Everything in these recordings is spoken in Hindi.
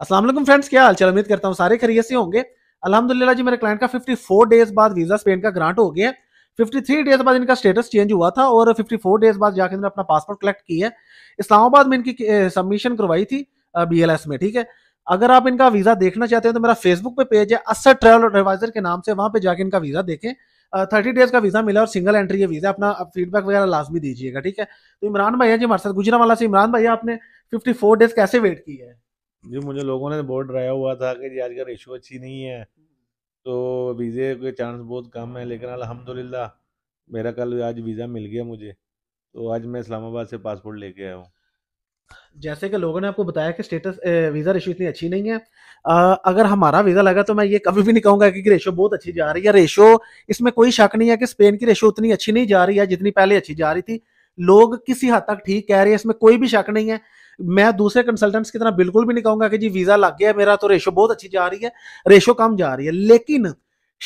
असलम फ्रेंड्स क्या हालचाल उम्मीद करता हूँ सारे खरीय से होंगे अलहमदिल्ला जी मेरे क्लाइंट का 54 डेज बाद वीज़ा स्पेन का ग्रांट हो गया 53 डेज बाद इनका स्टेटस चेंज हुआ था और 54 डेज बाद जाकर इन्होंने अपना पासपोर्ट कलेक्ट किया है इस्लामाबाद में इनकी सबमिशन करवाई थी बी में ठीक है अगर आप इनका वीज़ा देखना चाहते हैं तो मेरा फेसबुक पे पेज है असर ट्रेवल एडवाइजर के नाम से वहाँ पे जाकर इनका वीज़ा देखें थर्टी डेज का वीज़ा मिला और सिंगल एंट्री है वीज़ा अपना फीडबैक वगैरह लाजमी दीजिएगा ठीक है तो इमरान भाई जी हमारे साथ गुजरा वाला से इमरान भाई आपने फिफ्टी डेज कैसे वेट किया है जी मुझे लोगों ने बहुत डराया हुआ था कि जी आज का रेशो अच्छी नहीं है तो वीज़े के चांस बहुत कम है लेकिन अलहमदिल्ला मेरा कल आज वीज़ा मिल गया मुझे तो आज मैं इस्लामाबाद से पासपोर्ट लेके आया हूँ जैसे कि लोगों ने आपको बताया कि स्टेटस वीज़ा रेशो इतनी अच्छी नहीं है आ, अगर हमारा वीज़ा लगा तो मैं ये कभी भी नहीं कहूँगा कि रेशो बहुत अच्छी जा रही है रेशो इसमें कोई शक नहीं है कि स्पेन की रेशो उतनी अच्छी नहीं जा रही है जितनी पहले अच्छी जा रही थी लोग किसी हद तक ठीक कह रहे हैं इसमें कोई भी शक नहीं है मैं दूसरे कंसल्टेंट्स की तरह बिल्कुल भी नहीं कहूंगा कि जी वीजा लग गया मेरा तो रेशो बहुत अच्छी जा रही है रेशो कम जा रही है लेकिन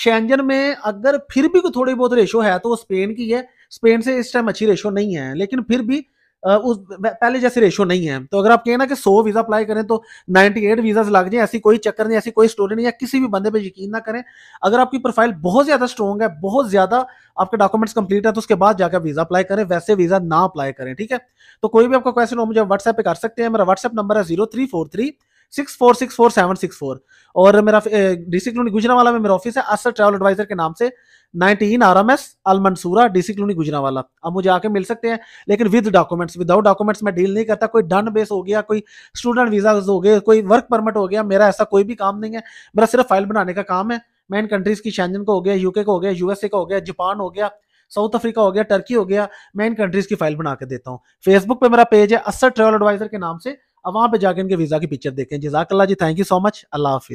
शेंजन में अगर फिर भी थोड़ी बहुत रेशो है तो वो स्पेन की है स्पेन से इस टाइम अच्छी रेशो नहीं है लेकिन फिर भी उस पहले जैसे रेशो नहीं है तो अगर आप कहें ना कि सौ वीज़ा अप्लाई करें तो नाइनटी एट वीज़ा लग जाए ऐसी कोई चक्कर नहीं ऐसी कोई स्टोरी नहीं है किसी भी बंदे पे यकीन ना करें अगर आपकी प्रोफाइल बहुत ज़्यादा स्ट्रॉन्ग है बहुत ज़्यादा आपके डॉक्यूमेंट्स कंप्लीट है तो उसके बाद जाकर वीज़ा अप्लाई करें वैसे वीज़ा ना अप्लाई करें ठीक है तो कोई भी आपका क्वेश्चन हो मुझे व्हाट्सएप पर कर सकते हैं मेरा व्हाट्सएप नंबर है zero three three four six four six four seven six four और मेरा डीसी क्लोनी गुजरावाला में मेरा ऑफिस है असर ट्रैवल एडवाइजर के नाम से nineteen R M S Mansoora DC colony Gujranwala आप मुझे आके मिल सकते हैं लेकिन विद डॉक्यूमेंट्स विदाउट डॉक्यूमेंट्स मैं डील नहीं करता कोई डन बेस हो गया कोई स्टूडेंट वीजा हो गया कोई वर्क परमिट हो गया मेरा ऐसा कोई भी काम नहीं है मेरा सिर्फ फाइल बनाने का काम है मैं इन कंट्रीज की शैंजन को हो गया यूके का हो गया यूएसए का हो गया जापान हो गया साउथ अफ्रीका हो गया टर्की हो गया मैं इन कंट्रीज की फाइल बना के देता हूँ फेसबुक पे मेरा पेज है असर ट्रेवल एडवाइजर के नाम से अब वहाँ पे जाकर इनके वीज़ा की पिक्चर देखें जजाकल्ला जी thank you so much Allah